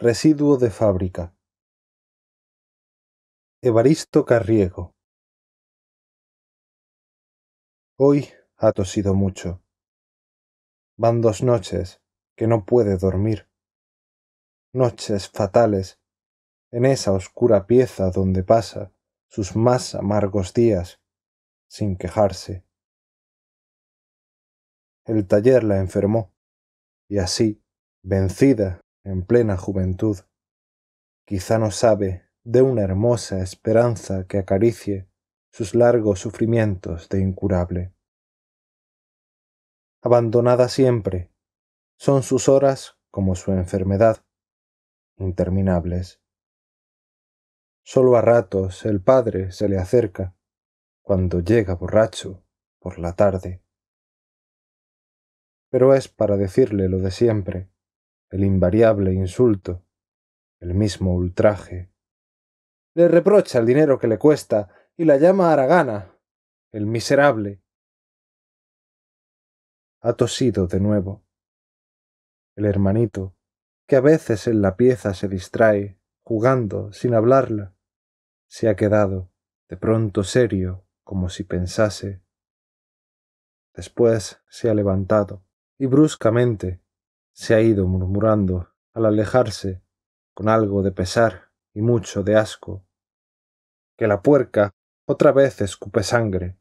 RESIDUO de fábrica. Evaristo Carriego. Hoy ha tosido mucho. Van dos noches que no puede dormir. Noches fatales en esa oscura pieza donde pasa sus más amargos días sin quejarse. El taller la enfermó y así, vencida en plena juventud. Quizá no sabe de una hermosa esperanza que acaricie sus largos sufrimientos de incurable. Abandonada siempre, son sus horas como su enfermedad, interminables. Solo a ratos el padre se le acerca, cuando llega borracho por la tarde. Pero es para decirle lo de siempre, el invariable insulto, el mismo ultraje. Le reprocha el dinero que le cuesta y la llama Aragana, el miserable. Ha tosido de nuevo. El hermanito, que a veces en la pieza se distrae, jugando, sin hablarla, se ha quedado, de pronto serio, como si pensase. Después se ha levantado, y bruscamente, se ha ido murmurando al alejarse con algo de pesar y mucho de asco, que la puerca otra vez escupe sangre,